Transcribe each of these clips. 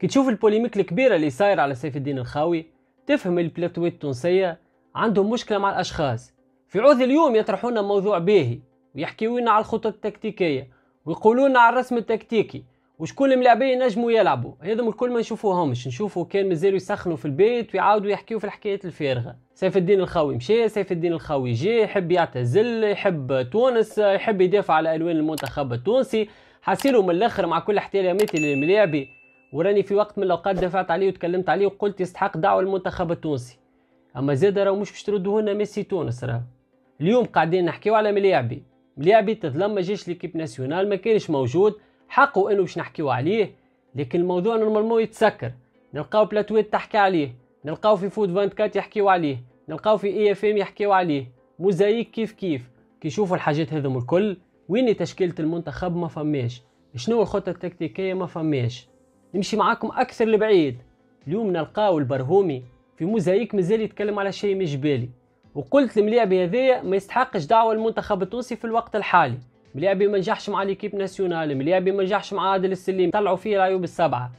كي تشوف البوليميك الكبيره اللي صايره على سيف الدين الخاوي تفهم البلاتويت التونسيه عندهم مشكله مع الاشخاص في عوض اليوم يطرحون موضوع باهي ويحكيونا لنا على الخطط التكتيكيه ويقولونا على الرسم التكتيكي وشكون الملاعبين ينجموا يلعبوا هذم الكل ما نشوفوهمش نشوفو كان مازالوا يسخنوا في البيت ويعاودوا يحكيوا في الحكايات الفارغه سيف الدين الخاوي مشى سيف الدين الخاوي جاء يحب يعتزل يحب تونس يحب يدافع على الوان المنتخب التونسي حاسيلو من الاخر مع كل احتراماتي للملاعبي وراني في وقت من الاوقات دفعت عليه وتكلمت عليه وقلت يستحق دعوه المنتخب التونسي اما زاد راهو مش باش تردوا لنا ميسي تونس راهو اليوم قاعدين نحكيو على ملاعبي ملاعبي تظلم ما جاش ليكيب ناسيونال ما كانش موجود حقه انه باش نحكيو عليه لكن الموضوع نورمالمون يتسكر نلقاو بلاتويت تحكي عليه نلقاو في فود 24 يحكيو عليه نلقاو في اي اف ام يحكيو عليه موزايك كيف كيف كي يشوفوا الحاجات هذم الكل وين تشكيله المنتخب ما فماش شنو الخطه التكتيكيه ما فماش نمشي معاكم أكثر لبعيد اليوم نلقاو البرهومي في موزايك مازال يتكلم على شيء مش بالي وقلت الملاعبي هذايا ما يستحقش دعوة المنتخب التونسي في الوقت الحالي ملاعبي ما نجحش مع ليكيب ناسيونال ملاعبي ما نجحش مع عادل السليم طلعوا فيه العيوب السبعة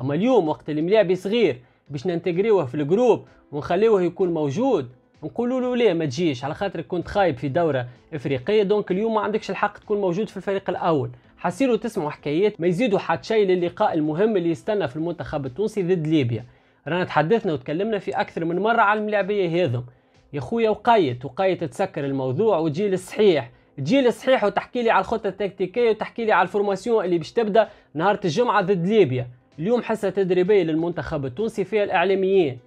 أما اليوم وقت الملاعبي صغير باش ننتجريوه في الجروب ونخليوه يكون موجود نقولوا له ليه ما تجيش على خاطر كنت خايب في دوره افريقيه دونك اليوم ما عندكش الحق تكون موجود في الفريق الاول حصيروا تسمعوا حكايات ما يزيدوا حد شيء للقاء المهم اللي يستنى في المنتخب التونسي ضد ليبيا رانا تحدثنا وتكلمنا في اكثر من مره على الملاعبيه هذم يا خويا وقايت وقايت تسكر الموضوع وجيل الصحيح جيل الصحيح وتحكي لي على الخطه التكتيكيه وتحكي لي على الفورماسيون اللي باش تبدا نهار الجمعه ضد ليبيا اليوم حصه تدريبيه للمنتخب التونسي فيها الاعلاميين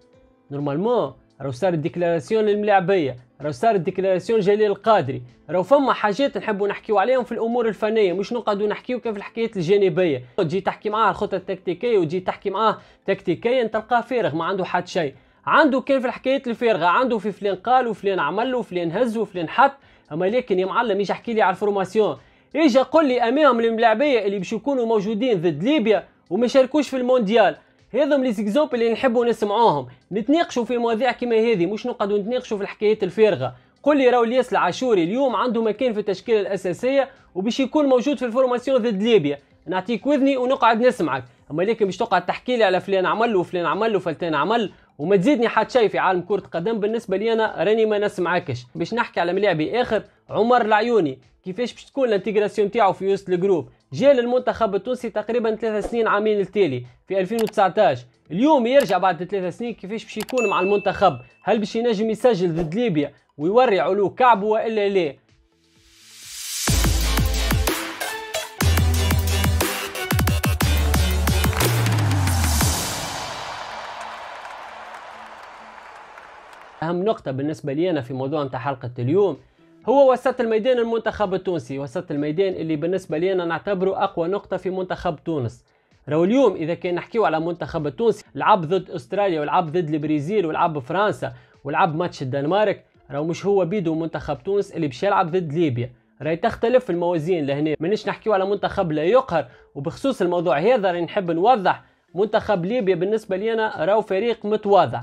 نورمالمون راهو صار ديكلاراسيون للملاعبيه راهو صارت ديكلاراسيون جليل القادري راهو فما حاجات نحبوا نحكيو عليهم في الامور الفنيه مش نقعدوا نحكيو كيف الحكايات الجانبيه تجي تحكي معاه الخطه التكتيكيه وتجي تحكي معاه تكتيكيا تلقاه فارغ ما عنده حد شيء عنده كان في الحكايات الفارغه عنده في فلان قال وفلان عمل وفلان هز وفلان حط اما لكن يا معلم يجي يحكي لي على الفورماسيون يجي قول لي امام الملاعبيه اللي باش يكونوا موجودين ضد ليبيا وما شاركوش في المونديال هذم لي زيكزومبل اللي نحبوا نسمعوهم نتناقشوا في مواضيع كيما هذه مش نقعدوا نتناقشوا في الحكايات الفارغه قول لي راهو الياس العاشوري اليوم عنده مكان في التشكيله الاساسيه وباش يكون موجود في الفورماسيون ضد ليبيا نعطيك وذني ونقعد نسمعك اما لكن باش تقعد تحكي لي على فلان عمل وفلان عمل وفلتان عمل وما تزيدني حد شيء في عالم كره قدم بالنسبه لي انا راني ما نسمعكش باش نحكي على ملاعبي اخر عمر العيوني كيفاش باش تكون الانتيغراسيون تاعو في وسط الجروب جاء للمنتخب التونسي تقريبا ثلاثة سنين عامين التالي في 2019 اليوم يرجع بعد ثلاثة سنين كيفاش باش يكون مع المنتخب هل باش ينجم يسجل ضد ليبيا ويوري علو كعبه والا لا اهم نقطه بالنسبه لي انا في موضوع نتاع حلقه اليوم هو وسط الميدان المنتخب التونسي وسط الميدان اللي بالنسبه لي انا نعتبره اقوى نقطه في منتخب تونس راهو اليوم اذا كان نحكيو على منتخب التونسي لعب ضد استراليا ولعب ضد البرازيل ولعب فرنسا ولعب ماتش الدنمارك راهو مش هو بيدو منتخب تونس اللي باش يلعب ضد ليبيا راهي تختلف الموازين لهنا مانيش نحكيو على منتخب لا يقهر وبخصوص الموضوع هذا راني نحب نوضح منتخب ليبيا بالنسبه لي انا راهو فريق متواضع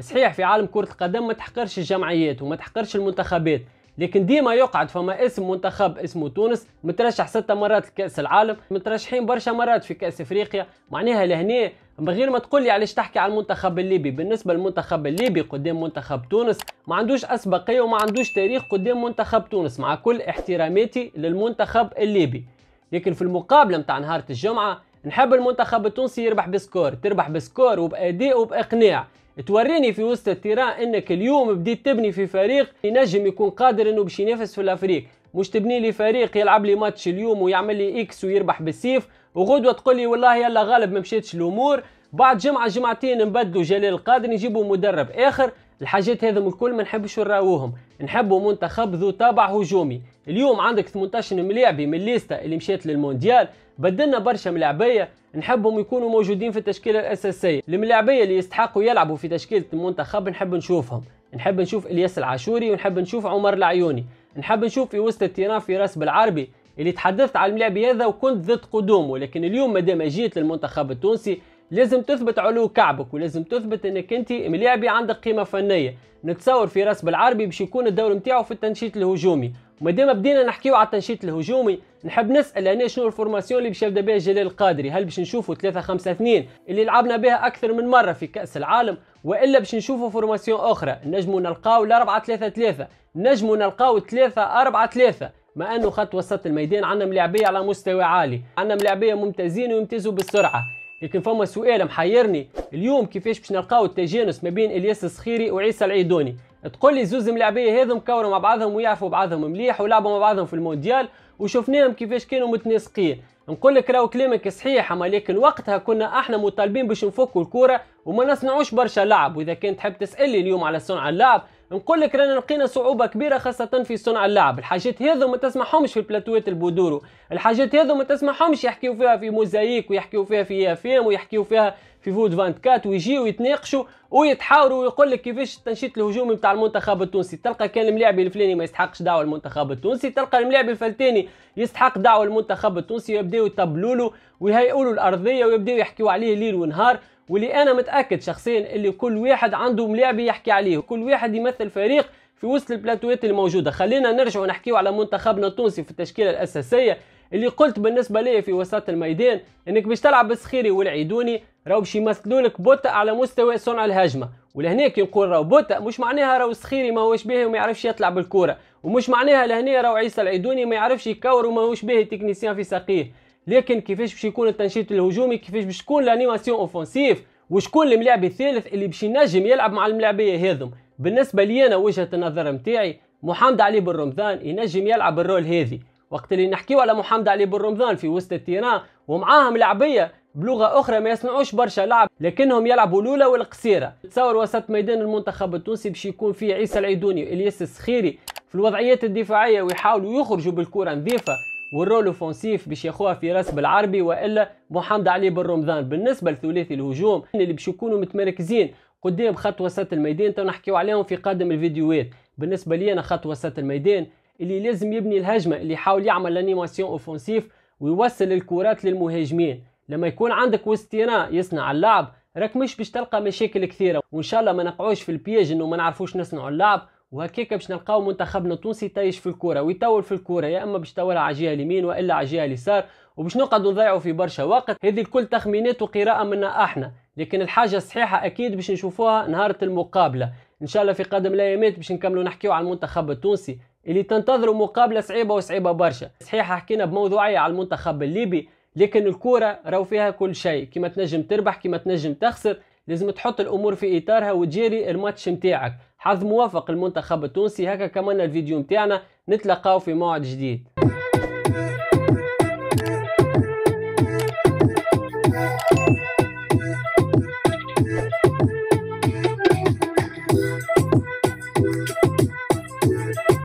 صحيح في عالم كره القدم ما تحقرش الجمعيات وما تحقرش المنتخبات لكن ديما يقعد فما اسم منتخب اسمه تونس مترشح ستة مرات لكأس العالم مترشحين برشا مرات في كأس افريقيا معناها لهنا من غير ما تقول لي علاش تحكي على المنتخب الليبي بالنسبه للمنتخب الليبي قدام منتخب تونس ما عندوش اسبقيه وما عندوش تاريخ قدام منتخب تونس مع كل احتراماتي للمنتخب الليبي لكن في المقابله نتاع نهار الجمعه نحب المنتخب التونسي يربح بسكور تربح بسكور وباداء وباقناع توريني في وسط التيران انك اليوم بديت تبني في فريق ينجم يكون قادر انه باش ينافس في الافريق مش تبني لي فريق يلعب لي ماتش اليوم ويعمل لي اكس ويربح بالسيف وغدوه تقول لي والله يلا غالب ما مشيتش الامور بعد جمعه جمعتين نبدلوا جلال القادر نجيبوا مدرب اخر الحاجات هذم الكل ما نحبش نراوهم نحبوا منتخب ذو طابع هجومي اليوم عندك 18 ملاعبي من الليستا اللي مشات للمونديال بدلنا برشا ملاعبيه نحبهم يكونوا موجودين في التشكيله الاساسيه الملاعبيه اللي يستحقوا يلعبوا في تشكيله المنتخب نحب نشوفهم نحب نشوف الياس العاشوري ونحب نشوف عمر العيوني نحب نشوف في وسط التيران في راس بالعربي اللي تحدثت على الملاعب هذا وكنت ضد قدومه لكن اليوم مادام جيت للمنتخب التونسي لازم تثبت علو كعبك ولازم تثبت انك انت ملاعبي عندك قيمه فنيه نتصور في راس بالعربي باش يكون الدور نتاعو في التنشيط الهجومي ومادام بدينا نحكيو على التنشيط الهجومي نحب نسال انا يعني شنو الفورماسيون اللي باش يبدا بها جلال القادري هل باش نشوفوا 3 5 2 اللي لعبنا بها اكثر من مره في كاس العالم والا باش نشوفوا فورماسيون اخرى نجموا نلقاو 4 3 3 نجموا نلقاو 3 4 3 مع انه خط وسط الميدان عندنا ملاعبيه على مستوى عالي عندنا ملاعبيه ممتازين ويمتازوا بالسرعه لكن فما سؤال محيرني اليوم كيفاش باش نلقاو التجانس ما بين الياس الصخيري وعيسى العيدوني تقول لي زوز ملاعبيه هذم كوروا مع بعضهم ويعرفوا بعضهم مليح ولعبوا مع بعضهم في المونديال وشفناهم كيفاش كانوا متناسقين نقول لك راهو كلامك صحيح اما لكن وقتها كنا احنا مطالبين باش نفكوا الكره وما نصنعوش برشا لعب واذا كان تحب تسالني اليوم على صنع اللعب نقول لك رانا لقينا صعوبه كبيره خاصه في صنع اللعب الحاجات هذو ما تسمعهمش في البلاتوات البودورو الحاجات هذو ما تسمعهمش يحكيو فيها في موزايك ويحكيو فيها في افلام ويحكيو فيها في فود 24 ويجيو يتناقشوا ويتحاوروا ويقول لك كيفاش التنشيط الهجومي نتاع المنتخب التونسي تلقى كان الملاعب الفلاني ما يستحقش دعوه المنتخب التونسي تلقى الملاعب الفلاني يستحق دعوه المنتخب التونسي ويبداو يطبلوا له ويهيئوا له الارضيه ويبداو يحكيوا عليه ليل ونهار واللي انا متاكد شخصيا اللي كل واحد عنده ملاعب يحكي عليه كل واحد يمثل فريق في وسط البلاتوات الموجوده خلينا نرجعوا نحكيو على منتخبنا التونسي في التشكيله الاساسيه اللي قلت بالنسبه لي في وسط الميدان انك باش تلعب بسخيري والعيدوني راهو باش يمثلوا لك بوتا على مستوى صنع الهجمه ولهنا كي نقول راهو بوتا مش معناها راهو سخيري ماهوش باهي وما يعرفش يطلع بالكوره ومش معناها لهنا راهو عيسى العيدوني ما يعرفش يكور وماهوش باهي تكنيسيان في ساقيه لكن كيفاش باش يكون التنشيط الهجومي كيفاش باش تكون لانيماسيون اوفونسيف وشكون الملاعب الثالث اللي باش ينجم يلعب مع الملاعبيه هذم بالنسبه لي انا وجهه النظر نتاعي محمد علي بن رمضان ينجم يلعب الرول هذه وقت اللي نحكيو على محمد علي بن رمضان في وسط التيران ومعاهم لعبيه بلغه اخرى ما يسمعوش برشا لعب لكنهم يلعبوا الاولى والقصيره تصور وسط ميدان المنتخب التونسي باش يكون فيه عيسى العيدوني الياس الصخيري في الوضعيات الدفاعيه ويحاولوا يخرجوا بالكره نظيفه والرول اوفونسيف باش ياخوها في راس بالعربي والا محمد علي بن رمضان بالنسبه لثلاثي الهجوم اللي باش يكونوا متمركزين قدام خط وسط الميدان تو نحكيو عليهم في قادم الفيديوهات بالنسبه لي انا خط وسط الميدان اللي لازم يبني الهجمه اللي يحاول يعمل لانيماسيون اوفنسيف ويوصل الكرات للمهاجمين لما يكون عندك وستينا يصنع اللعب راك مش باش تلقى مشاكل كثيره وان شاء الله ما نقعوش في البيج انه ما نعرفوش نصنعوا اللعب وهكاك باش نلقاو منتخبنا التونسي تايش في الكره ويطول في الكره يا اما باش على الجهه اليمين والا على الجهه اليسار وباش نقعدوا نضيعوا في برشا وقت هذه الكل تخمينات وقراءه منا احنا لكن الحاجه الصحيحه اكيد باش نشوفوها نهاره المقابله ان شاء الله في قادم الايامات باش نكملوا نحكيوا على المنتخب التونسي اللي تنتظره مقابله صعيبه وصعيبه برشا صحيح حكينا بموضوعيه على المنتخب الليبي لكن الكوره راهو فيها كل شيء كيما تنجم تربح كيما تنجم تخسر لازم تحط الامور في اطارها وتجيري الماتش نتاعك حظ موافق المنتخب التونسي هكا كمان الفيديو نتاعنا نتلقاو في موعد جديد